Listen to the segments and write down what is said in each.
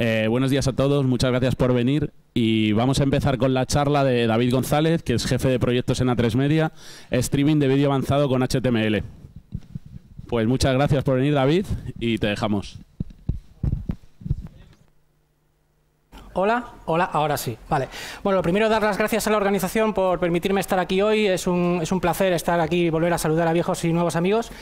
Eh, buenos días a todos, muchas gracias por venir y vamos a empezar con la charla de David González, que es jefe de proyectos en A3 Media, streaming de vídeo avanzado con HTML. Pues muchas gracias por venir David y te dejamos. Hola, hola, ahora sí. Vale. Bueno, primero dar las gracias a la organización por permitirme estar aquí hoy. Es un, placer estar aquí y volver a saludar a viejos y nuevos amigos.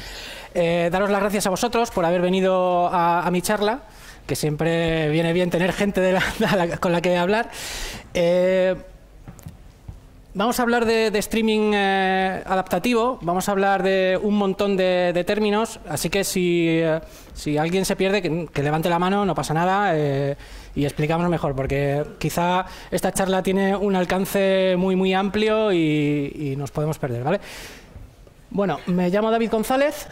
Eh, daros las gracias a vosotros por haber venido a mi charla que siempre viene bien tener gente con la que hablar. Eh, vamos a hablar de, streaming eh, adaptativo, vamos a hablar de un montón de, términos, así que si, eh, alguien se pierde, que, levante la mano, no pasa nada y explicamos mejor, porque quizá esta charla tiene un alcance muy, muy amplio y, nos podemos perder, ¿vale? Bueno, me llamo David González,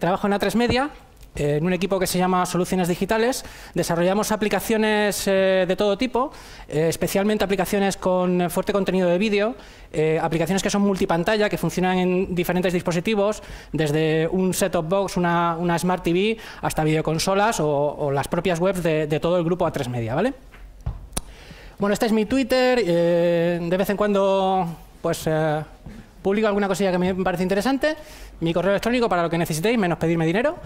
trabajo en A3 Media, en un equipo que se llama Soluciones Digitales desarrollamos aplicaciones eh, de todo tipo, eh, especialmente aplicaciones con fuerte contenido de vídeo, eh, aplicaciones que son multipantalla, que funcionan en diferentes dispositivos, desde un set-top box, una, Smart TV, hasta videoconsolas o, las propias webs de, todo el grupo A3 Media. ¿vale? Bueno, este es mi Twitter, de vez en cuando pues publico alguna cosilla que me parece interesante, mi correo electrónico para lo que necesitéis, menos pedirme dinero,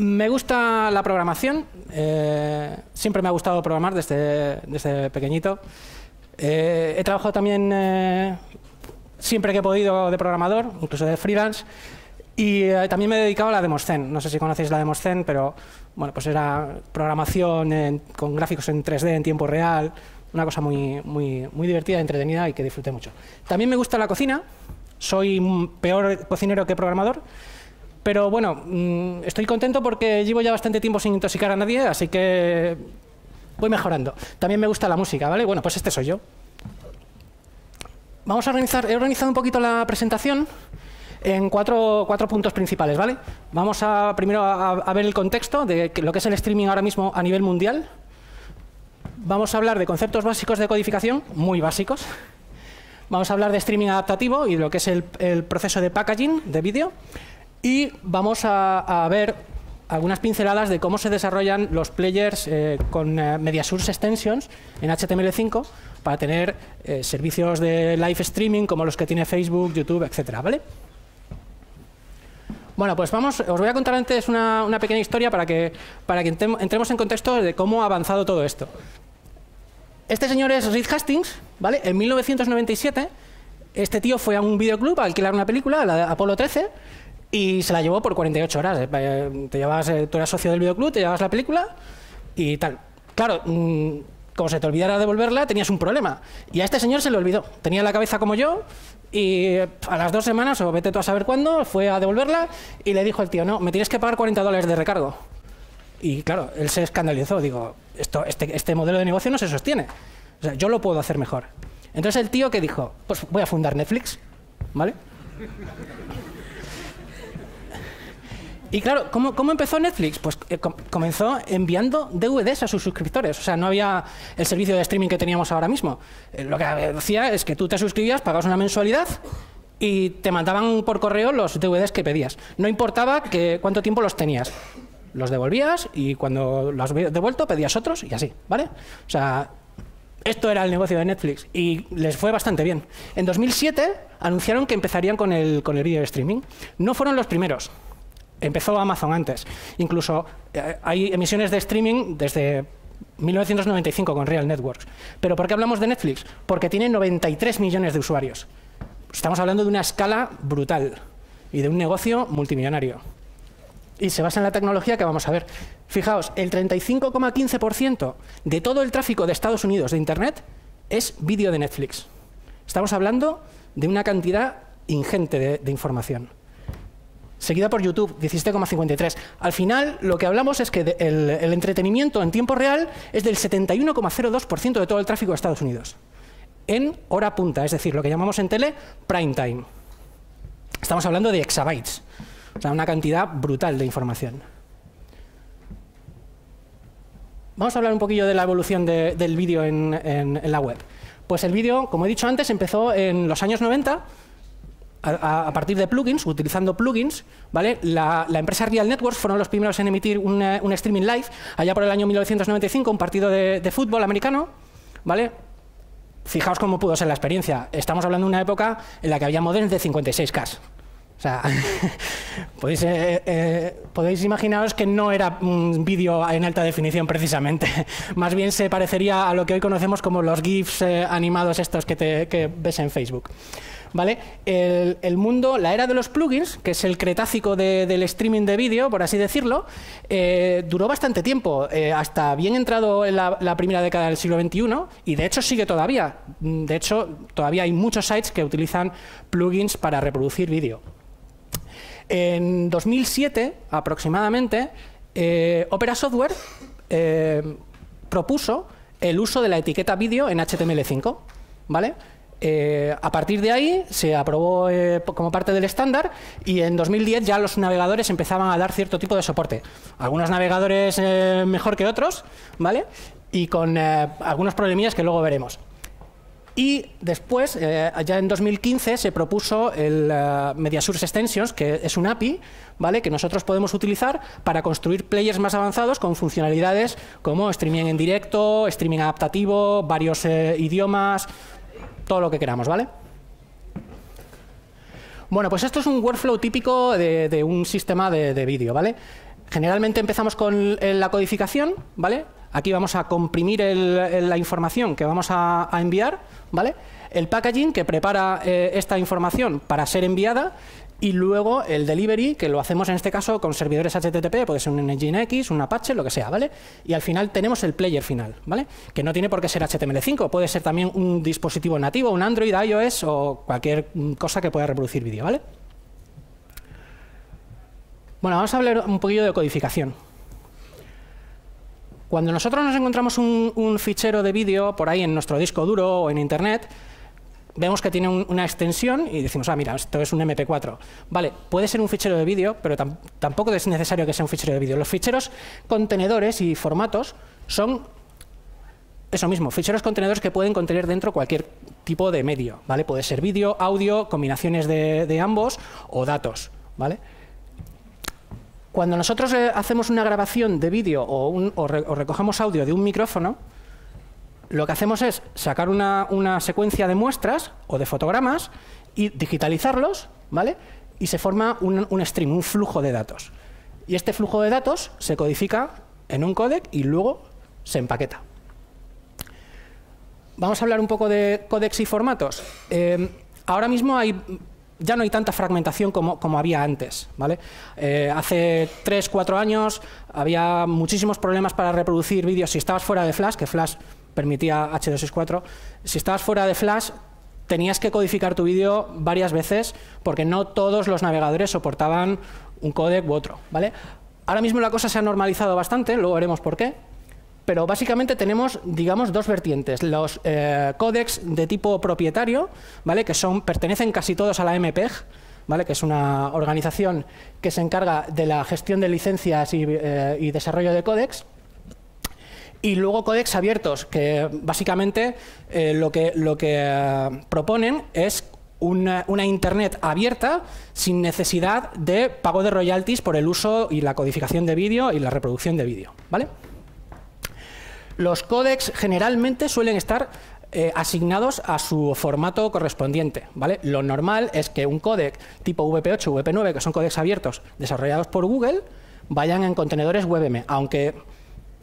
me gusta la programación. Eh, siempre me ha gustado programar desde, pequeñito. Eh, he trabajado también eh, siempre que he podido de programador, incluso de freelance. Y también me he dedicado a la Demoscen. No sé si conocéis la Demoscen, pero bueno, pues era programación con gráficos en 3D en tiempo real. Una cosa muy, muy, muy divertida, entretenida y que disfruté mucho. También me gusta la cocina. Soy peor cocinero que programador pero bueno, mm, estoy contento porque llevo ya bastante tiempo sin intoxicar a nadie, así que voy mejorando. También me gusta la música, ¿vale? Bueno, pues este soy yo. Vamos a organizar, he organizado un poquito la presentación en cuatro, cuatro puntos principales, ¿vale? Vamos a primero a, ver el contexto de lo que es el streaming ahora mismo a nivel mundial. Vamos a hablar de conceptos básicos de codificación, muy básicos. Vamos a hablar de streaming adaptativo y de lo que es el proceso de packaging de vídeo. Y vamos a, ver algunas pinceladas de cómo se desarrollan los players eh, con Media eh, Mediasource Extensions en HTML5 para tener eh, servicios de live streaming como los que tiene Facebook, YouTube, etcétera, ¿vale? Bueno, pues vamos, os voy a contar antes una, pequeña historia para que, para que entremos en contexto de cómo ha avanzado todo esto. Este señor es Reed Hastings, ¿vale? En 1997, este tío fue a un videoclub a alquilar una película, la de Apolo 13, y se la llevó por 48 horas. Eh, te llevas eh, tú eras socio del videoclub, te llevabas la película y tal. Claro, mm, como se te olvidara devolverla, tenías un problema. Y a este señor se le olvidó. Tenía la cabeza como yo y a las dos semanas, o vete tú a saber cuándo, fue a devolverla y le dijo al tío, no, me tienes que pagar 40 dólares de recargo. Y claro, él se escandalizó. Digo, esto, este, este modelo de negocio no se sostiene. O sea, yo lo puedo hacer mejor. Entonces el tío que dijo, pues voy a fundar Netflix, ¿vale? Y claro, ¿cómo, empezó Netflix? Pues eh, comenzó enviando DVDs a sus suscriptores. O sea, no había el servicio de streaming que teníamos ahora mismo. Eh, lo que hacía es que tú te suscribías, pagabas una mensualidad y te mandaban por correo los DVDs que pedías. No importaba que, cuánto tiempo los tenías. Los devolvías y cuando los devuelto pedías otros y así, ¿vale? O sea, esto era el negocio de Netflix y les fue bastante bien. En 2007 anunciaron que empezarían con el, con el video streaming. No fueron los primeros empezó Amazon antes. Incluso eh, hay emisiones de streaming desde 1995 con Real Networks. ¿Pero por qué hablamos de Netflix? Porque tiene 93 millones de usuarios. Estamos hablando de una escala brutal y de un negocio multimillonario. Y se basa en la tecnología que vamos a ver. Fijaos, el 35,15% de todo el tráfico de Estados Unidos de Internet es vídeo de Netflix. Estamos hablando de una cantidad ingente de información seguida por YouTube, 17,53. Al final, lo que hablamos es que el, entretenimiento en tiempo real es del 71,02% de todo el tráfico de Estados Unidos. En hora punta, es decir, lo que llamamos en tele prime time. Estamos hablando de exabytes, o sea, una cantidad brutal de información. Vamos a hablar un poquillo de la evolución del vídeo en, en la web. Pues el vídeo, como he dicho antes, empezó en los años 90 a, partir de plugins, utilizando plugins, ¿vale? La, empresa Real Networks fueron los primeros en emitir un streaming live allá por el año 1995, un partido de, fútbol americano, ¿vale? Fijaos cómo pudo ser la experiencia. Estamos hablando de una época en la que había modelos de 56K. O sea, eh, eh, podéis, imaginaros que no era un vídeo en alta definición precisamente. Más bien se parecería a lo que hoy conocemos como los GIFs eh, animados estos que, te, que ves en Facebook. ¿vale? El, mundo, la era de los plugins, que es el cretácico del streaming de vídeo, por así decirlo, eh, duró bastante tiempo, eh, hasta bien entrado en la, primera década del siglo XXI, y de hecho sigue todavía. Mm, de hecho, todavía hay muchos sites que utilizan plugins para reproducir vídeo. En 2007, aproximadamente, eh, Opera Software propuso el uso de la etiqueta vídeo en HTML5, ¿vale? Eh, a partir de ahí se aprobó eh, como parte del estándar y en 2010 ya los navegadores empezaban a dar cierto tipo de soporte. Algunos navegadores eh, mejor que otros, ¿vale? Y con algunos problemillas que luego veremos. Y después, ya en 2015, se propuso el MediaSource Extensions, que es un API, ¿vale? Que nosotros podemos utilizar para construir players más avanzados con funcionalidades como streaming en directo, streaming adaptativo, varios idiomas, todo lo que queramos, ¿vale? Bueno, pues esto es un workflow típico de, un sistema de, vídeo, ¿vale? Generalmente empezamos con la codificación, ¿vale? Aquí vamos a comprimir la información que vamos a, enviar, ¿vale? El packaging que prepara eh, esta información para ser enviada y luego el delivery, que lo hacemos en este caso con servidores HTTP, puede ser un Nginx, un Apache, lo que sea, ¿vale? Y al final tenemos el player final, ¿vale? Que no tiene por qué ser HTML5, puede ser también un dispositivo nativo, un Android, iOS o cualquier cosa que pueda reproducir vídeo, ¿vale? Bueno, vamos a hablar un poquillo de codificación. Cuando nosotros nos encontramos un, un fichero de vídeo por ahí en nuestro disco duro o en Internet, vemos que tiene una extensión y decimos, ah, mira, esto es un MP4. Vale, puede ser un fichero de vídeo, pero tampoco es necesario que sea un fichero de vídeo. Los ficheros contenedores y formatos son eso mismo, ficheros contenedores que pueden contener dentro cualquier tipo de medio, ¿vale? Puede ser vídeo, audio, combinaciones de, ambos o datos, ¿vale? Cuando nosotros eh, hacemos una grabación de vídeo o, o recogemos audio de un micrófono, lo que hacemos es sacar una, secuencia de muestras o de fotogramas y digitalizarlos, ¿vale? Y se forma un, stream, un flujo de datos. Y este flujo de datos se codifica en un codec y luego se empaqueta. Vamos a hablar un poco de codecs y formatos. Em, ahora mismo hay ya no hay tanta fragmentación como, había antes. ¿vale? Eh, hace 3, 4 años había muchísimos problemas para reproducir vídeos si estabas fuera de Flash, que Flash permitía H264, si estabas fuera de Flash, tenías que codificar tu vídeo varias veces porque no todos los navegadores soportaban un codec u otro, ¿vale? Ahora mismo la cosa se ha normalizado bastante, luego veremos por qué, pero básicamente tenemos, digamos, dos vertientes. Los eh, codecs de tipo propietario, ¿vale? que son, pertenecen casi todos a la MPEG, ¿vale? que es una organización que se encarga de la gestión de licencias y, eh, desarrollo de codecs y luego códex abiertos, que básicamente eh, lo que, lo que eh, proponen es una, Internet abierta sin necesidad de pago de royalties por el uso y la codificación de vídeo y la reproducción de vídeo. ¿vale? Los códex generalmente suelen estar eh, asignados a su formato correspondiente. ¿vale? Lo normal es que un códec tipo VP8 VP9, que son códecs abiertos desarrollados por Google, vayan en contenedores WebM, aunque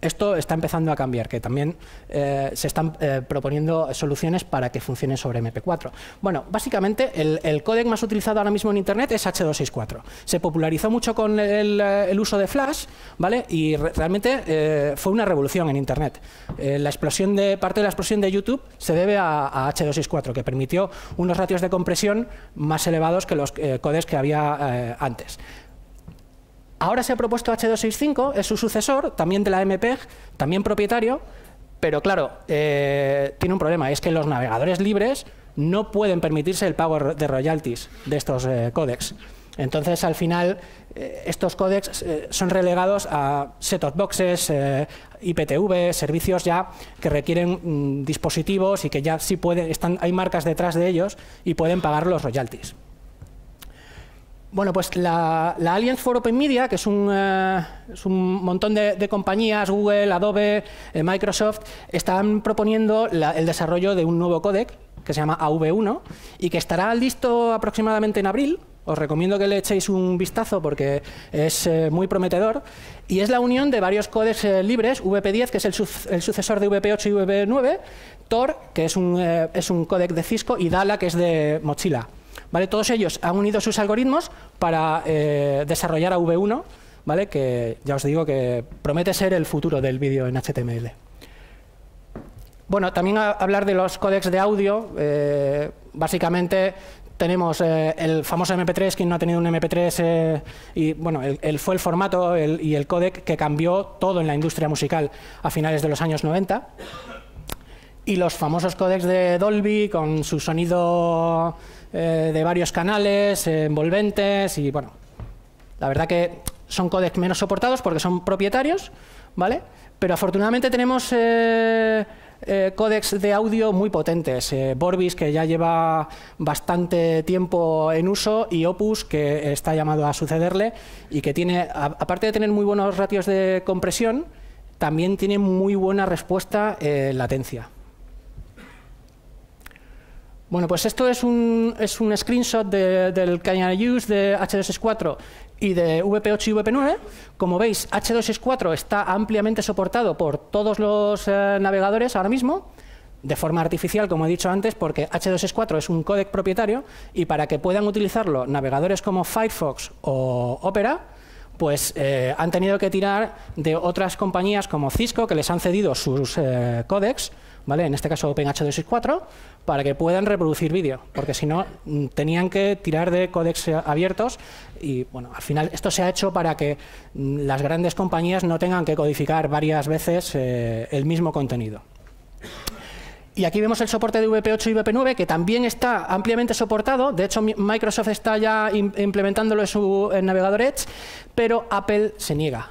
esto está empezando a cambiar, que también eh, se están eh, proponiendo soluciones para que funcione sobre MP4. Bueno, básicamente el, el, codec más utilizado ahora mismo en Internet es H264. Se popularizó mucho con eh, el, uso de Flash, ¿vale? Y realmente fue una revolución en Internet. la explosión de parte de la explosión de YouTube se debe a, a H264, que permitió unos ratios de compresión más elevados que los codecs que había antes. Ahora se ha propuesto H265, es su sucesor, también de la MPEG, también propietario, pero claro, eh, tiene un problema, es que los navegadores libres no pueden permitirse el pago de royalties de estos eh, códex. Entonces, al final, eh, estos códecs son relegados a set-top boxes, IPTV, servicios ya que requieren mm, dispositivos y que ya sí pueden, están, hay marcas detrás de ellos y pueden pagar los royalties. Bueno, pues la, Alliance for Open Media, que es un, eh, montón de, compañías, Google, Adobe, eh, Microsoft, están proponiendo el desarrollo de un nuevo codec que se llama AV1 y que estará listo aproximadamente en abril. Os recomiendo que le echéis un vistazo porque es eh, muy prometedor. Y es la unión de varios codecs libres, VP10, que es el, sucesor de VP8 y VP9, Tor, que es un, es un codec de Cisco, y Dala, que es de Mochila. ¿vale? Todos ellos han unido sus algoritmos para eh, desarrollar a V1, ¿vale? Que ya os digo que promete ser el futuro del vídeo en HTML. Bueno, también hablar de los códecs de audio. Eh, básicamente tenemos eh, el famoso MP3, quien no ha tenido un MP3, y bueno, fue el formato y el códec que cambió todo en la industria musical a finales de los años 90. Y los famosos códecs de Dolby con su sonido eh, de varios canales, eh, envolventes y bueno. La verdad que son códex menos soportados porque son propietarios, ¿vale? Pero afortunadamente tenemos eh, eh de audio muy potentes. Borbis, que ya lleva bastante tiempo en uso, y Opus, que está llamado a sucederle y que tiene, aparte de tener muy buenos ratios de compresión, también tiene muy buena respuesta en latencia. Bueno, pues esto es un, es un screenshot de, del Canary Use de H264 y de VP8 y VP9. Como veis, H264 está ampliamente soportado por todos los eh, navegadores ahora mismo, de forma artificial, como he dicho antes, porque H264 es un códec propietario y para que puedan utilizarlo navegadores como Firefox o Opera, pues eh, han tenido que tirar de otras compañías como Cisco, que les han cedido sus eh, códecs, en este caso OpenH264, para que puedan reproducir vídeo, porque si no mm, tenían que tirar de códex abiertos y bueno, al final esto se ha hecho para que mm, las grandes compañías no tengan que codificar varias veces eh, el mismo contenido. Y aquí vemos el soporte de VP8 y VP9, que también está ampliamente soportado. De hecho, Microsoft está ya implementándolo en su navegador Edge, pero Apple se niega.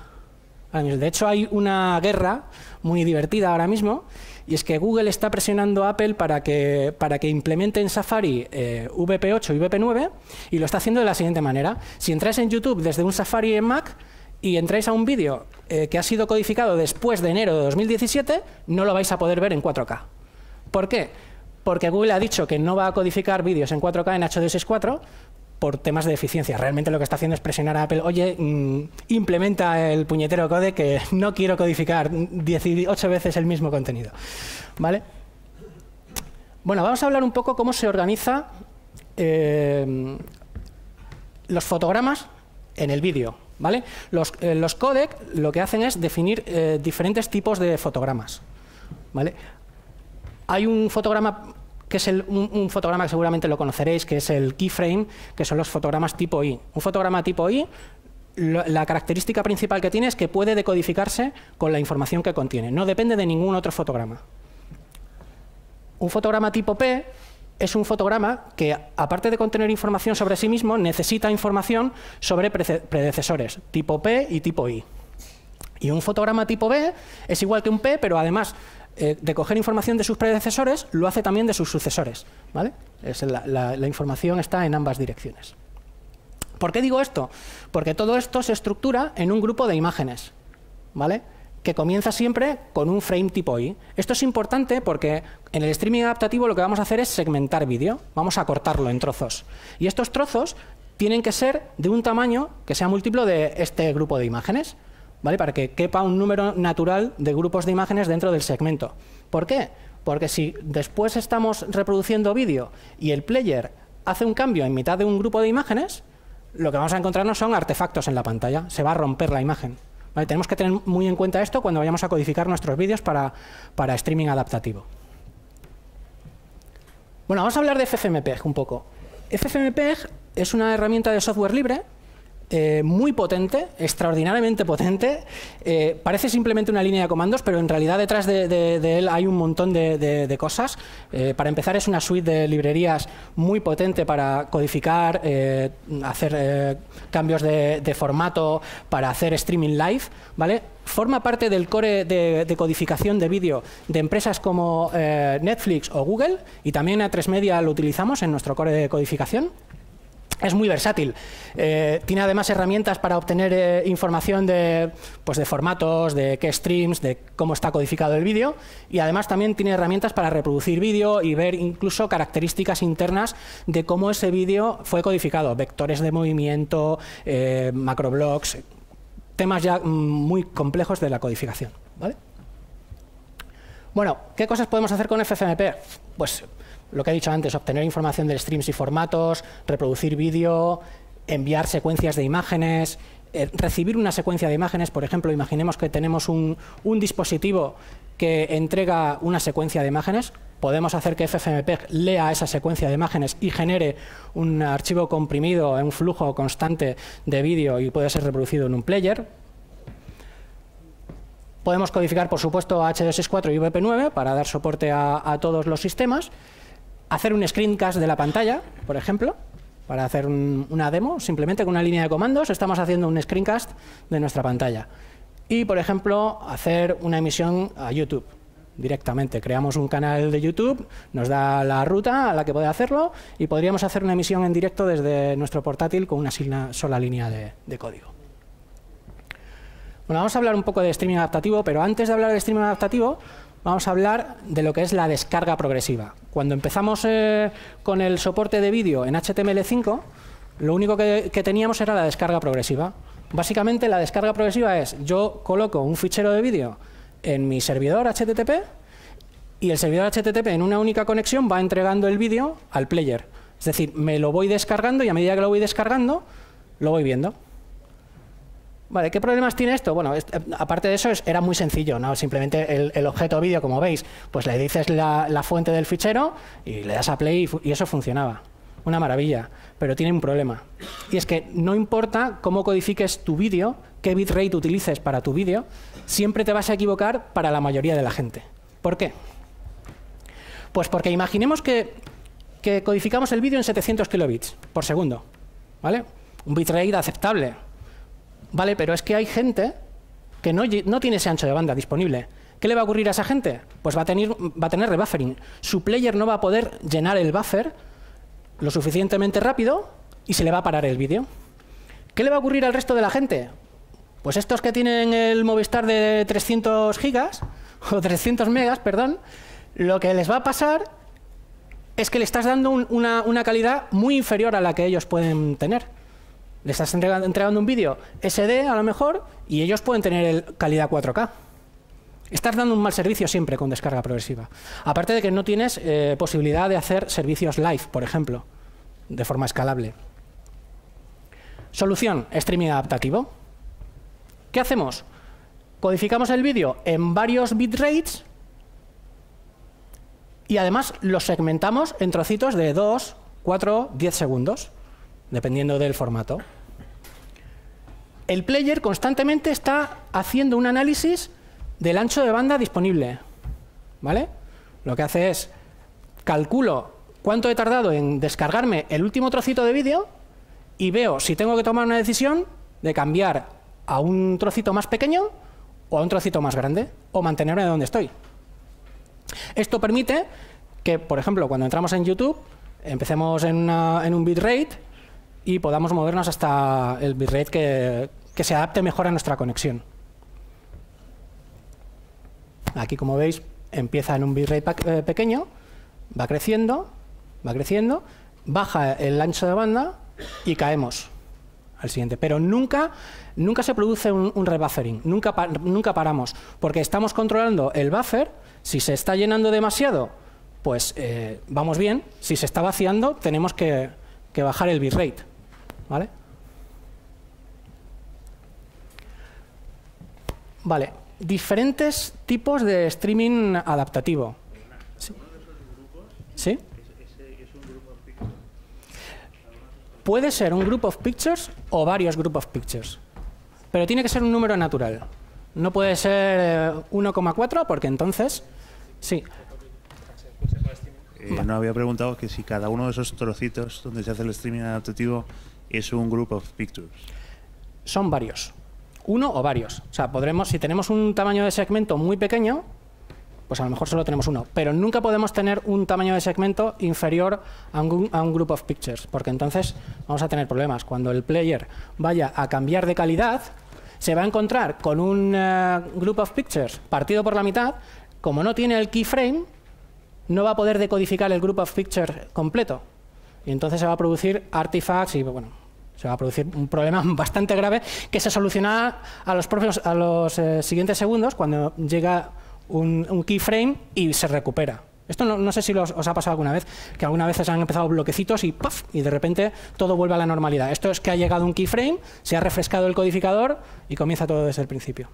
De hecho, hay una guerra muy divertida ahora mismo y es que Google está presionando a Apple para que, implemente en Safari eh, VP8 y VP9 y lo está haciendo de la siguiente manera. Si entráis en YouTube desde un Safari en Mac y entráis a un vídeo eh, que ha sido codificado después de enero de 2017, no lo vais a poder ver en 4K. ¿Por qué? Porque Google ha dicho que no va a codificar vídeos en 4K en H.264 por temas de eficiencia. Realmente lo que está haciendo es presionar a Apple, oye, mm, implementa el puñetero code que no quiero codificar 18 veces el mismo contenido. ¿Vale? Bueno, vamos a hablar un poco cómo se organiza eh, los fotogramas en el vídeo. ¿Vale? Los, eh, codec lo que hacen es definir eh, diferentes tipos de fotogramas. ¿Vale? Hay un fotograma que es un, fotograma que seguramente lo conoceréis, que es el keyframe, que son los fotogramas tipo I. Un fotograma tipo I, la característica principal que tiene es que puede decodificarse con la información que contiene. No depende de ningún otro fotograma. Un fotograma tipo P es un fotograma que, aparte de contener información sobre sí mismo, necesita información sobre predecesores, tipo P y tipo I. Y un fotograma tipo B es igual que un P, pero además eh, de coger información de sus predecesores, lo hace también de sus sucesores. ¿vale? la, la información está en ambas direcciones. ¿Por qué digo esto? Porque todo esto se estructura en un grupo de imágenes, ¿vale? que comienza siempre con un frame tipo I. Esto es importante porque en el streaming adaptativo lo que vamos a hacer es segmentar vídeo, vamos a cortarlo en trozos. Y estos trozos tienen que ser de un tamaño que sea múltiplo de este grupo de imágenes. ¿vale? Para que quepa un número natural de grupos de imágenes dentro del segmento. ¿Por qué? Porque si después estamos reproduciendo vídeo y el player hace un cambio en mitad de un grupo de imágenes, lo que vamos a encontrarnos son artefactos en la pantalla, se va a romper la imagen. Tenemos que tener muy en cuenta esto cuando vayamos a codificar nuestros vídeos para, para streaming adaptativo. Bueno, vamos a hablar de FFmpeg un poco. FFmpeg es una herramienta de software libre eh, muy potente, extraordinariamente potente. Eh, parece simplemente una línea de comandos, pero en realidad detrás de, él hay un montón de, cosas. Eh, para empezar, es una suite de librerías muy potente para codificar, hacer cambios de, formato, para hacer streaming live. ¿vale? Forma parte del core de, codificación de vídeo de empresas como Netflix o Google, y también A3 Media lo utilizamos en nuestro core de codificación. Es muy versátil. Eh, tiene además herramientas para obtener eh, información de, pues de formatos, de qué streams, de cómo está codificado el vídeo. Y además también tiene herramientas para reproducir vídeo y ver incluso características internas de cómo ese vídeo fue codificado. Vectores de movimiento, eh, macroblogs, temas ya mm, muy complejos de la codificación. Bueno, ¿qué cosas podemos hacer con FFMP? Pues lo que he dicho antes, obtener información de streams y formatos, reproducir vídeo, enviar secuencias de imágenes, eh, recibir una secuencia de imágenes, por ejemplo, imaginemos que tenemos un, un dispositivo que entrega una secuencia de imágenes, podemos hacer que FFmpeg lea esa secuencia de imágenes y genere un archivo comprimido en un flujo constante de vídeo y puede ser reproducido en un player. Podemos codificar, por supuesto, H.264 y VP9 para dar soporte a todos los sistemas hacer un screencast de la pantalla, por ejemplo, para hacer una demo, simplemente con una línea de comandos estamos haciendo un screencast de nuestra pantalla. Y, por ejemplo, hacer una emisión a YouTube directamente. Creamos un canal de YouTube, nos da la ruta a la que puede hacerlo y podríamos hacer una emisión en directo desde nuestro portátil con una sola línea de, de código. Bueno, vamos a hablar un poco de streaming adaptativo, pero antes de hablar de streaming adaptativo, vamos a hablar de lo que es la descarga progresiva. Cuando empezamos eh, con el soporte de vídeo en HTML5, lo único que, que teníamos era la descarga progresiva. Básicamente la descarga progresiva es yo coloco un fichero de vídeo en mi servidor HTTP y el servidor HTTP en una única conexión va entregando el vídeo al player. Es decir, me lo voy descargando y a medida que lo voy descargando, lo voy viendo. Vale, ¿qué problemas tiene esto? Bueno, eh, aparte de eso era muy sencillo, Simplemente el, objeto vídeo, como veis, pues le dices la, fuente del fichero y le das a play y, eso funcionaba. Una maravilla, pero tiene un problema. Y es que no importa cómo codifiques tu vídeo, qué bitrate utilices para tu vídeo, siempre te vas a equivocar para la mayoría de la gente. ¿Por qué? Pues porque imaginemos que, que codificamos el vídeo en 700 kilobits por segundo, ¿vale? Un bitrate aceptable, Vale, pero es que hay gente que no, no tiene ese ancho de banda disponible. ¿Qué le va a ocurrir a esa gente? Pues va a tener, va a tener rebuffering. Su player no va a poder llenar el buffer lo suficientemente rápido y se le va a parar el vídeo. ¿Qué le va a ocurrir al resto de la gente? Pues estos que tienen el Movistar de 300 gigas, o 300 megas, perdón, lo que les va a pasar es que le estás dando una, una calidad muy inferior a la que ellos pueden tener. Le estás entregando un vídeo SD a lo mejor y ellos pueden tener calidad 4K. Estás dando un mal servicio siempre con descarga progresiva. Aparte de que no tienes eh, posibilidad de hacer servicios live, por ejemplo, de forma escalable. Solución, streaming adaptativo. ¿Qué hacemos? Codificamos el vídeo en varios bitrates y además lo segmentamos en trocitos de 2, 4, 10 segundos, dependiendo del formato el player constantemente está haciendo un análisis del ancho de banda disponible. ¿Vale? Lo que hace es calculo cuánto he tardado en descargarme el último trocito de vídeo y veo si tengo que tomar una decisión de cambiar a un trocito más pequeño o a un trocito más grande o mantenerme donde estoy. Esto permite que, por ejemplo, cuando entramos en YouTube, empecemos en, una, en un bitrate y podamos movernos hasta el bitrate que, que se adapte mejor a nuestra conexión. Aquí, como veis, empieza en un bitrate eh, pequeño, va creciendo, va creciendo, baja el ancho de banda y caemos al siguiente. Pero nunca, nunca se produce un, rebuffering, nunca, nunca paramos, porque estamos controlando el buffer, si se está llenando demasiado, pues eh, vamos bien, si se está vaciando, tenemos que, que bajar el bitrate. ¿vale? Vale, diferentes tipos de streaming adaptativo. ¿Sí? Puede ser un group of pictures o varios group of pictures, pero tiene que ser un número natural. No puede ser 1,4 eh, porque entonces, sí, eh, no había preguntado que si cada uno de esos trocitos donde se hace el streaming adaptativo es un group of pictures? Son varios. Uno o varios. O sea, podremos, si tenemos un tamaño de segmento muy pequeño, pues a lo mejor solo tenemos uno. Pero nunca podemos tener un tamaño de segmento inferior a un, a un, group of pictures, porque entonces vamos a tener problemas. Cuando el player vaya a cambiar de calidad, se va a encontrar con un eh, group of pictures partido por la mitad. Como no tiene el keyframe, no va a poder decodificar el group of pictures completo. Y entonces se va a producir artifacts y, bueno, se va a producir un problema bastante grave que se soluciona a los, propios, a los eh, siguientes segundos cuando llega un, keyframe y se recupera. Esto no, sé si os ha pasado alguna vez, que alguna vez se han empezado bloquecitos y y de repente todo vuelve a la normalidad. Esto es que ha llegado un keyframe, se ha refrescado el codificador y comienza todo desde el principio.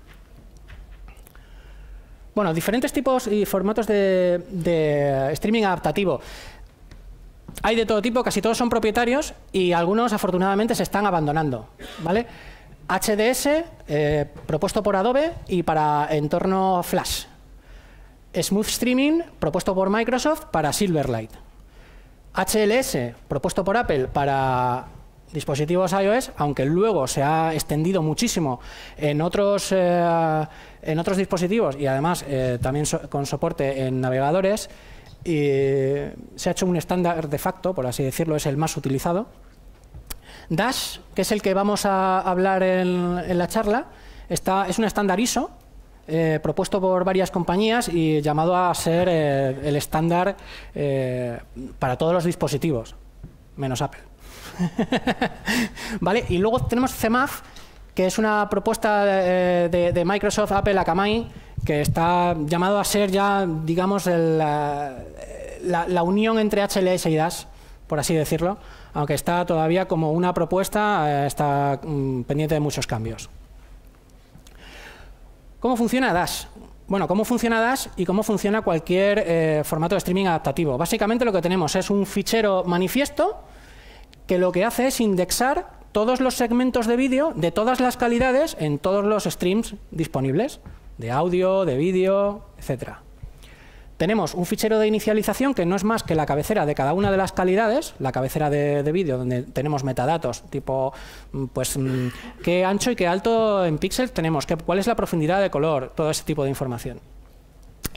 Bueno, diferentes tipos y formatos de streaming adaptativo hay de todo tipo, casi todos son propietarios y algunos afortunadamente se están abandonando, ¿vale? HDS eh, propuesto por Adobe y para entorno Flash. Smooth Streaming propuesto por Microsoft para Silverlight. HLS propuesto por Apple para dispositivos iOS, aunque luego se ha extendido muchísimo en otros, eh, en otros dispositivos y además eh, también con soporte en navegadores y se ha hecho un estándar de facto, por así decirlo, es el más utilizado. Dash, que es el que vamos a hablar en, la charla, es un estándar ISO eh, propuesto por varias compañías y llamado a ser eh, el estándar eh, para todos los dispositivos, menos Apple. ¿Vale? Y luego tenemos CMAF, que es una propuesta de, de, de Microsoft, Apple, Akamai, que está llamado a ser ya, digamos, eh, la, la, unión entre HLS y Dash, por así decirlo, aunque está todavía como una propuesta, eh, está mm, pendiente de muchos cambios. ¿Cómo funciona Dash? Bueno, ¿cómo funciona Dash y cómo funciona cualquier eh, formato de streaming adaptativo? Básicamente lo que tenemos es un fichero manifiesto que lo que hace es indexar todos los segmentos de vídeo de todas las calidades en todos los streams disponibles de audio, de vídeo, etc. Tenemos un fichero de inicialización que no es más que la cabecera de cada una de las calidades, la cabecera de, vídeo donde tenemos metadatos, tipo mm, pues mm, qué ancho y qué alto en píxeles tenemos, cuál es la profundidad de color, todo ese tipo de información.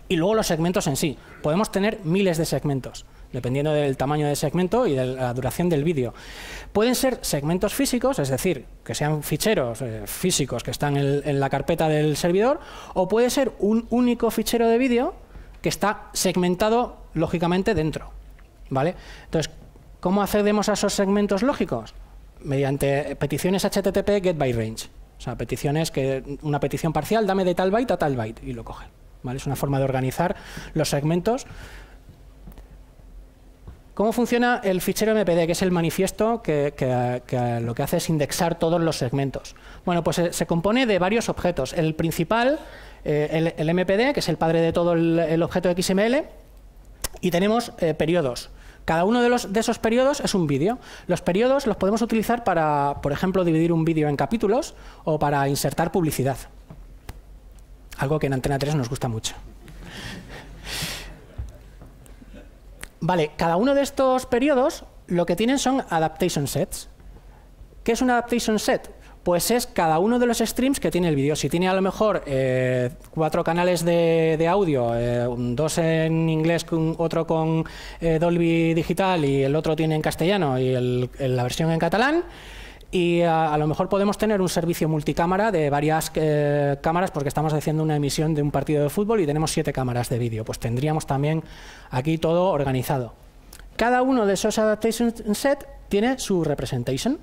Y luego los segmentos en sí. Podemos tener miles de segmentos dependiendo del tamaño del segmento y de la duración del vídeo. Pueden ser segmentos físicos, es decir, que sean ficheros eh, físicos que están en, la carpeta del servidor, o puede ser un único fichero de vídeo que está segmentado lógicamente dentro. ¿Vale? Entonces, ¿cómo accedemos a esos segmentos lógicos? Mediante peticiones HTTP get by range. O sea, peticiones que una petición parcial, dame de tal byte a tal byte y lo coge. ¿Vale? Es una forma de organizar los segmentos ¿Cómo funciona el fichero MPD, que es el manifiesto que, lo que hace es indexar todos los segmentos? Bueno, pues eh, se, compone de varios objetos. El principal, eh, el, MPD, que es el padre de todo el, objeto XML, y tenemos eh, periodos. Cada uno de, de, esos periodos es un vídeo. Los periodos los podemos utilizar para, por ejemplo, dividir un vídeo en capítulos o para insertar publicidad. Algo que en Antena 3 nos gusta mucho. Vale, cada uno de estos periodos lo que tienen son adaptation sets. ¿Qué es un adaptation set? Pues es cada uno de los streams que tiene el vídeo. Si tiene a lo mejor eh, cuatro canales de, audio, eh, dos en inglés, otro con eh, Dolby Digital y el otro tiene en castellano y la versión en catalán, y eh, a, lo mejor podemos tener un servicio multicámara de varias eh, cámaras porque estamos haciendo una emisión de un partido de fútbol y tenemos siete cámaras de vídeo. Pues tendríamos también aquí todo organizado. Cada uno de esos adaptation set tiene su representation,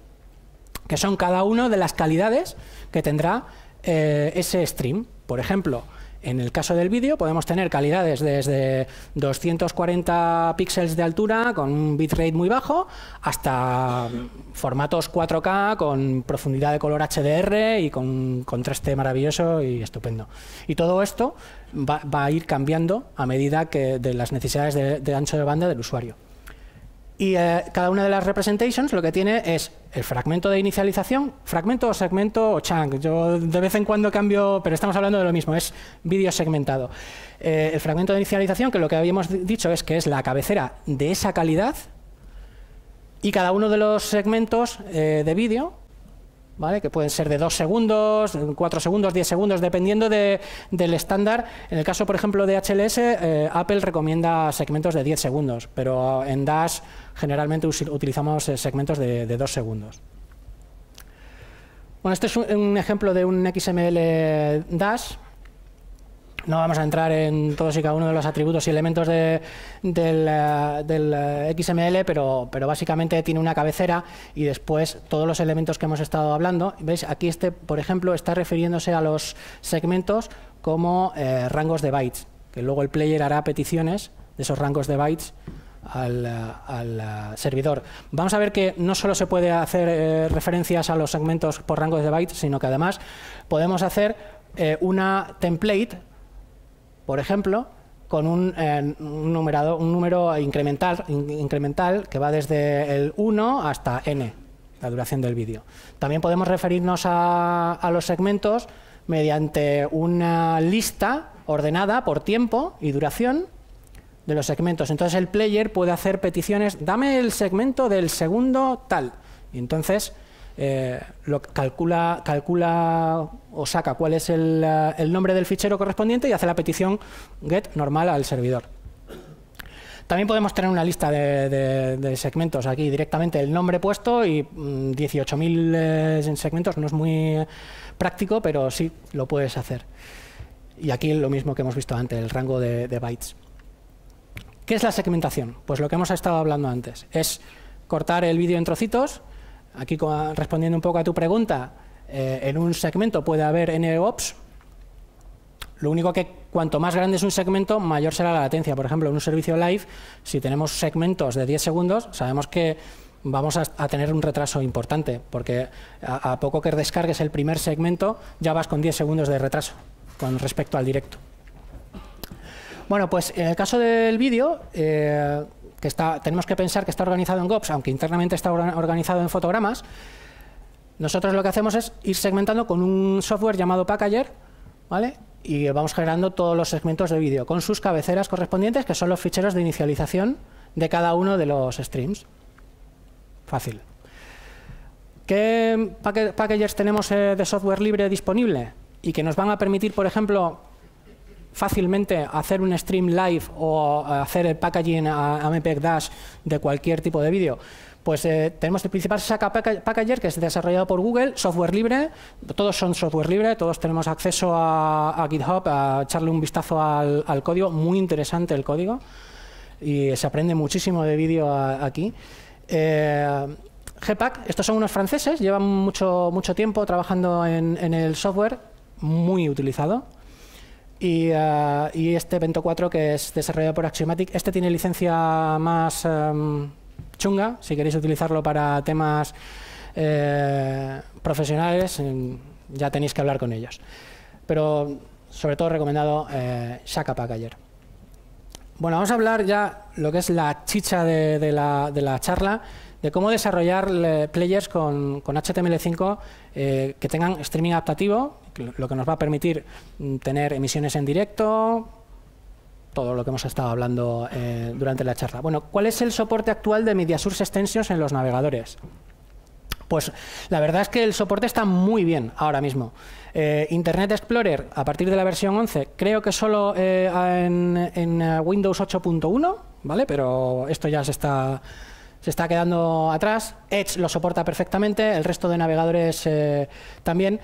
que son cada uno de las calidades que tendrá eh, ese stream. Por ejemplo, en el caso del vídeo podemos tener calidades desde 240 píxeles de altura con un bitrate muy bajo hasta formatos 4K con profundidad de color HDR y con contraste maravilloso y estupendo. Y todo esto va, a ir cambiando a medida que de las necesidades de ancho de banda del usuario. Y eh, cada una de las representations lo que tiene es el fragmento de inicialización, fragmento o segmento o chunk. Yo de vez en cuando cambio, pero estamos hablando de lo mismo, es vídeo segmentado. Eh, el fragmento de inicialización, que lo que habíamos dicho es que es la cabecera de esa calidad, y cada uno de los segmentos eh, de vídeo que pueden ser de 2 segundos, 4 segundos, 10 segundos, dependiendo del estándar. En el caso, por ejemplo, de HLS, eh, Apple recomienda segmentos de 10 segundos, pero en Dash generalmente utilizamos eh, segmentos de, 2 segundos. Bueno, este es un ejemplo de un XML Dash. No vamos a entrar en todos y cada uno de los atributos y elementos de, del, XML, eh, eh, pero, básicamente tiene una cabecera y después todos los elementos que hemos estado hablando. ¿Veis? Aquí este, por ejemplo, está refiriéndose a los segmentos como eh, rangos de bytes, que luego el player hará peticiones de esos rangos de bytes al, servidor. Vamos a ver que no solo se puede hacer referencias a los segmentos por rangos de bytes, sino que además podemos hacer una template por ejemplo, con eh, un, numerado, un número incremental, incremental que va desde el 1 hasta n, la duración del vídeo. También podemos referirnos a, a, los segmentos mediante una lista ordenada por tiempo y duración de los segmentos. Entonces el player puede hacer peticiones, dame el segmento del segundo tal. Y entonces eh, calcula, calcula o saca cuál es eh, el, nombre del fichero correspondiente y hace la petición get normal al servidor. También podemos tener una lista de, segmentos aquí, directamente el nombre puesto y 18.000 mm, en eh, segmentos. No es muy práctico, pero sí lo puedes hacer. Y aquí lo mismo que hemos visto antes, el rango de, de bytes. ¿Qué es la segmentación? Pues lo que hemos estado hablando antes. Es cortar el vídeo en trocitos, aquí respondiendo un poco a tu pregunta, eh, en un segmento puede haber NOPS. E Lo único que cuanto más grande es un segmento, mayor será la latencia. Por ejemplo, en un servicio live, si tenemos segmentos de 10 segundos, sabemos que vamos a, tener un retraso importante, porque a, poco que descargues el primer segmento, ya vas con 10 segundos de retraso con respecto al directo. Bueno, pues en el caso del vídeo, eh, que está, tenemos que pensar que está organizado en GOPS, aunque internamente está organizado en fotogramas, nosotros lo que hacemos es ir segmentando con un software llamado Packager, ¿vale? Y vamos generando todos los segmentos de vídeo con sus cabeceras correspondientes, que son los ficheros de inicialización de cada uno de los streams. Fácil. ¿Qué packagers tenemos eh, de software libre disponible? Y que nos van a permitir, por ejemplo, fácilmente hacer un stream live o eh, hacer el packaging a, MPEG Dash de cualquier tipo de vídeo? Pues eh, tenemos el principal SACA Packager, que es desarrollado por Google, software libre, todos son software libre, todos tenemos acceso a, GitHub, a echarle un vistazo al, código, muy interesante el código, y se aprende muchísimo de vídeo aquí. Eh, GPAC, estos son unos franceses, llevan mucho, mucho tiempo trabajando en, en el software, muy utilizado. Eh, y, este evento 4 que es desarrollado por Axiomatic. Este tiene licencia más em, chunga, si queréis utilizarlo para temas eh, profesionales, em, ya tenéis que hablar con ellos. Pero sobre todo recomendado eh, Shaka ayer. Bueno, vamos a hablar ya lo que es la chicha de, la, charla, de cómo desarrollar eh, players con, HTML5 que tengan streaming adaptativo, lo que nos va a permitir mm, tener emisiones en directo, todo lo que hemos estado hablando eh, durante la charla. Bueno, ¿cuál es el soporte actual de MediaSource Extensions en los navegadores? Pues la verdad es que el soporte está muy bien ahora mismo. Eh, Internet Explorer, a partir de la versión 11, creo que solo eh, en, Windows 8.1, ¿vale? Pero esto ya se está, se está quedando atrás. Edge lo soporta perfectamente, el resto de navegadores también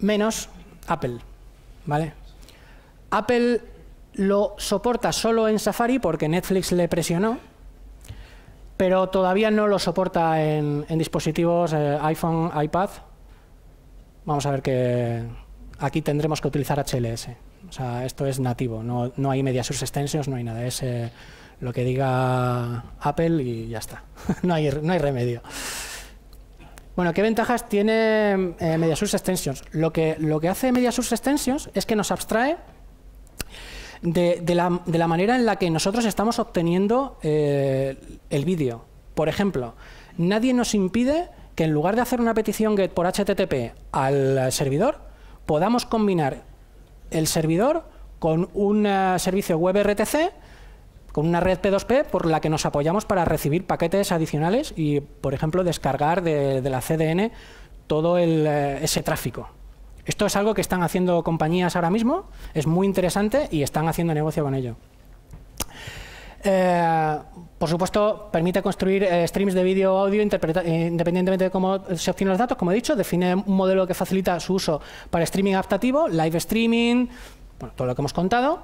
menos Apple. ¿vale? Apple lo soporta solo en Safari porque Netflix le presionó, pero todavía no lo soporta en, dispositivos eh, iPhone, iPad. Vamos a ver que aquí tendremos que utilizar HLS. O sea, esto es nativo, no, hay media source extensions, no hay nada. Es eh, lo que diga Apple y ya está. no, hay, no hay remedio. Bueno, ¿qué ventajas tiene eh, MediaSource Extensions? Lo que, lo que hace MediaSource Extensions es que nos abstrae de, la, manera en la que nosotros estamos obteniendo eh, el vídeo. Por ejemplo, nadie nos impide que en lugar de hacer una petición GET por HTTP al servidor, podamos combinar el servidor con un eh, servicio web RTC con una red P2P por la que nos apoyamos para recibir paquetes adicionales y, por ejemplo, descargar de, la CDN todo eh, ese tráfico. Esto es algo que están haciendo compañías ahora mismo, es muy interesante y están haciendo negocio con ello. Eh, por supuesto, permite construir eh, streams de vídeo o audio independientemente de cómo se obtienen los datos. Como he dicho, define un modelo que facilita su uso para streaming adaptativo, live streaming, todo lo que hemos contado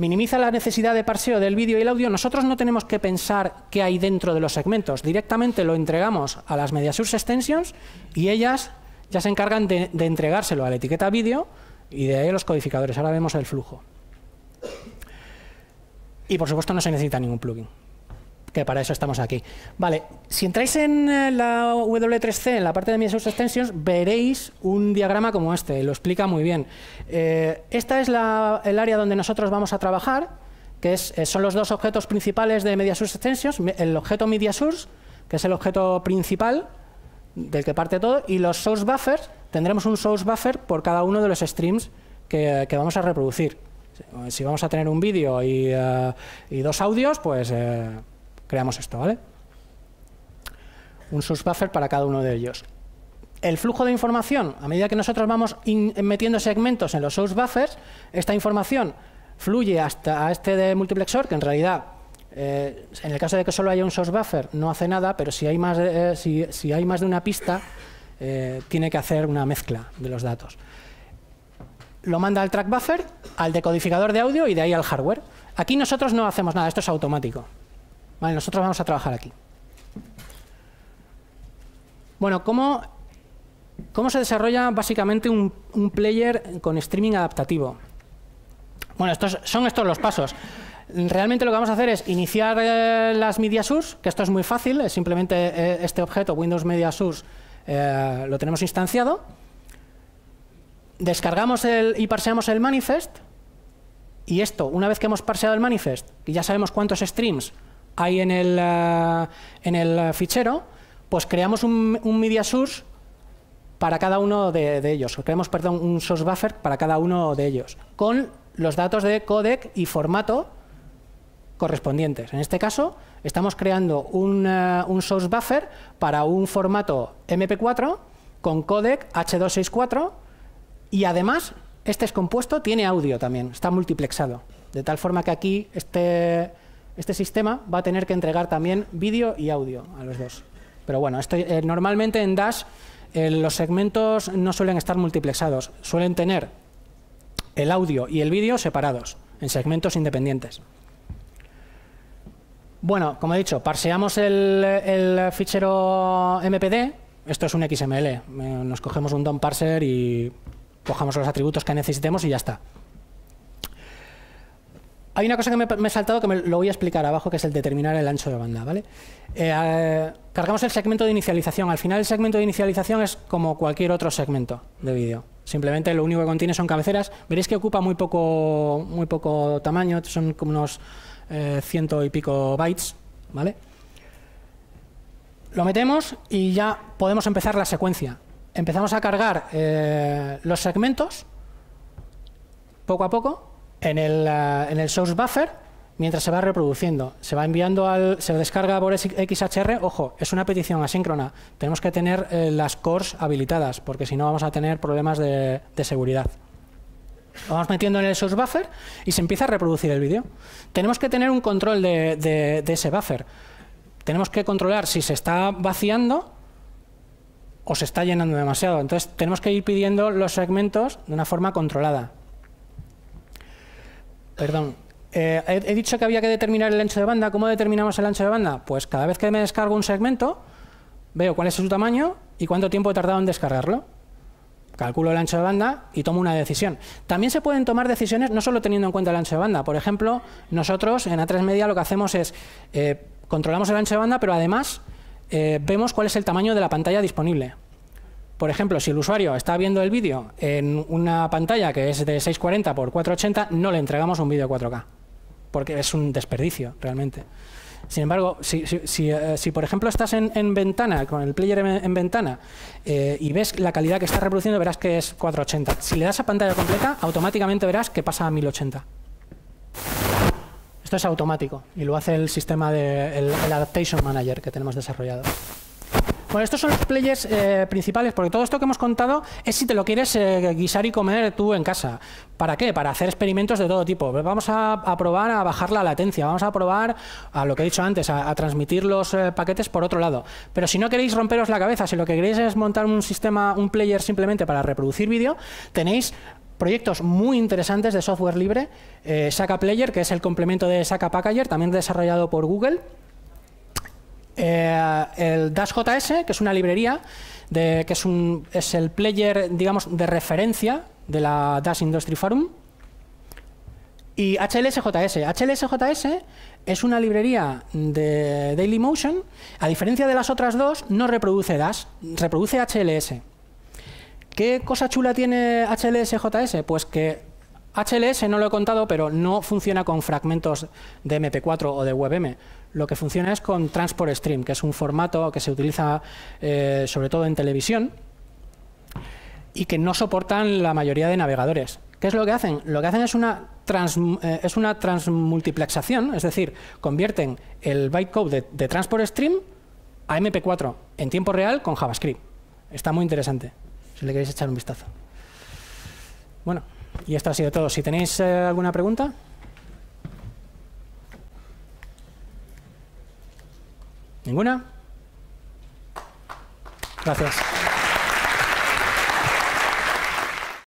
minimiza la necesidad de parseo del vídeo y el audio, nosotros no tenemos que pensar qué hay dentro de los segmentos. Directamente lo entregamos a las source Extensions y ellas ya se encargan de, entregárselo a la etiqueta vídeo y de ahí a los codificadores. Ahora vemos el flujo. Y por supuesto no se necesita ningún plugin que para eso estamos aquí. Vale, si entráis en eh, la W3C, en la parte de Media Source extensions, veréis un diagrama como este, lo explica muy bien. Eh, esta es el área donde nosotros vamos a trabajar, que eh, son los dos objetos principales de Media MediaSource Extensions, el objeto Media Source, que es el objeto principal del que parte todo, y los source buffers, tendremos un source buffer por cada uno de los streams que, vamos a reproducir. Si vamos a tener un vídeo y, dos audios, pues... Creamos esto, ¿vale? Un source buffer para cada uno de ellos. El flujo de información, a medida que nosotros vamos metiendo segmentos en los source buffers, esta información fluye hasta este de multiplexor, que en realidad, eh, en el caso de que solo haya un source buffer, no hace nada, pero si hay más de, eh, una pista, eh, tiene que hacer una mezcla de los datos. Lo manda al track buffer, al decodificador de audio y de ahí al hardware. Aquí nosotros no hacemos nada, esto es automático. Vale, nosotros vamos a trabajar aquí. Bueno, ¿cómo, cómo se desarrolla básicamente un, player con streaming adaptativo? Bueno, estos, son estos los pasos. Realmente lo que vamos a hacer es iniciar eh, las media source, que esto es muy fácil, es simplemente eh, este objeto Windows Media Source eh, lo tenemos instanciado. Descargamos el, y parseamos el manifest. Y esto, una vez que hemos parseado el manifest, y ya sabemos cuántos streams Ahí en el, eh, en el eh, fichero, pues creamos un, media source para cada uno de, ellos. Creamos, perdón, un source buffer para cada uno de ellos, con los datos de codec y formato correspondientes. En este caso, estamos creando un, eh, un source buffer para un formato MP4 con codec H264 y además este es compuesto, tiene audio también, está multiplexado. De tal forma que aquí este, este sistema va a tener que entregar también vídeo y audio a los dos. Pero bueno, eh, normalmente en Dash eh, los segmentos no suelen estar multiplexados, suelen tener el audio y el vídeo separados, en segmentos independientes. Bueno, como he dicho, parseamos el, fichero MPD, esto es un XML, eh, nos cogemos un DOM parser y cojamos los atributos que necesitemos y ya está. Hay una cosa que me, he saltado que me lo voy a explicar abajo, que es el determinar el ancho de banda, ¿vale? Eh, cargamos el segmento de inicialización. Al final el segmento de inicialización es como cualquier otro segmento de vídeo. Simplemente lo único que contiene son cabeceras. Veréis que ocupa muy poco, muy poco tamaño, son como unos eh, ciento y pico bytes, ¿vale? Lo metemos y ya podemos empezar la secuencia. Empezamos a cargar eh, los segmentos poco a poco eh, en el, source buffer, mientras se va reproduciendo, se va enviando al, se descarga por XHR, ojo, es una petición asíncrona, tenemos que tener eh, las cores habilitadas, porque si no vamos a tener problemas de, seguridad. vamos metiendo en el source buffer y se empieza a reproducir el vídeo. Tenemos que tener un control de ese buffer. Tenemos que controlar si se está vaciando o se está llenando demasiado. Entonces tenemos que ir pidiendo los segmentos de una forma controlada. Perdón. Eh, he, dicho que había que determinar el ancho de banda. ¿Cómo determinamos el ancho de banda? Pues cada vez que me descargo un segmento, veo cuál es su tamaño y cuánto tiempo he tardado en descargarlo. Calculo el ancho de banda y tomo una decisión. También se pueden tomar decisiones no solo teniendo en cuenta el ancho de banda. Por ejemplo, nosotros en A3 Media lo que hacemos es eh, controlamos el ancho de banda, pero además eh, vemos cuál es el tamaño de la pantalla disponible. Por ejemplo, si el usuario está viendo el vídeo en una pantalla que es de 640 x 480, no le entregamos un vídeo 4K, porque es un desperdicio realmente. Sin embargo, si, eh, por ejemplo estás en, ventana, con el player en, ventana, eh, y ves la calidad que está reproduciendo, verás que es 480. Si le das a pantalla completa, automáticamente verás que pasa a 1080. Esto es automático y lo hace el sistema de, Adaptation Manager que tenemos desarrollado. Bueno, estos son los players eh, principales, porque todo esto que hemos contado es si te lo quieres eh, guisar y comer tú en casa. ¿Para qué? Para hacer experimentos de todo tipo. Vamos a, probar a bajar la latencia, vamos a probar a lo que he dicho antes, a, transmitir los eh, paquetes por otro lado. Pero si no queréis romperos la cabeza, si lo que queréis es montar un sistema, un player simplemente para reproducir vídeo, tenéis proyectos muy interesantes de software libre. Saka Player, que es el complemento de Saka Packager, también desarrollado por Google eh, el JS que es una librería, que es, el player, digamos, de referencia de la Dash Industry Forum. Y HLSJS. HLSJS es una librería de Daily Motion. A diferencia de las otras dos, no reproduce Dash, reproduce HLS. ¿Qué cosa chula tiene HLSJS? Pues que HLS no lo he contado, pero no funciona con fragmentos de MP4 o de WebM. Lo que funciona es con Transport Stream, que es un formato que se utiliza eh, sobre todo en televisión y que no soportan la mayoría de navegadores. ¿Qué es lo que hacen? Lo que hacen es una, eh, es una transmultiplexación, es decir, convierten el bytecode de, de Transport Stream a MP4 en tiempo real con JavaScript. Está muy interesante, si le queréis echar un vistazo. Bueno. Y esto ha sido todo. Si tenéis eh, alguna pregunta... ¿Ninguna? Gracias.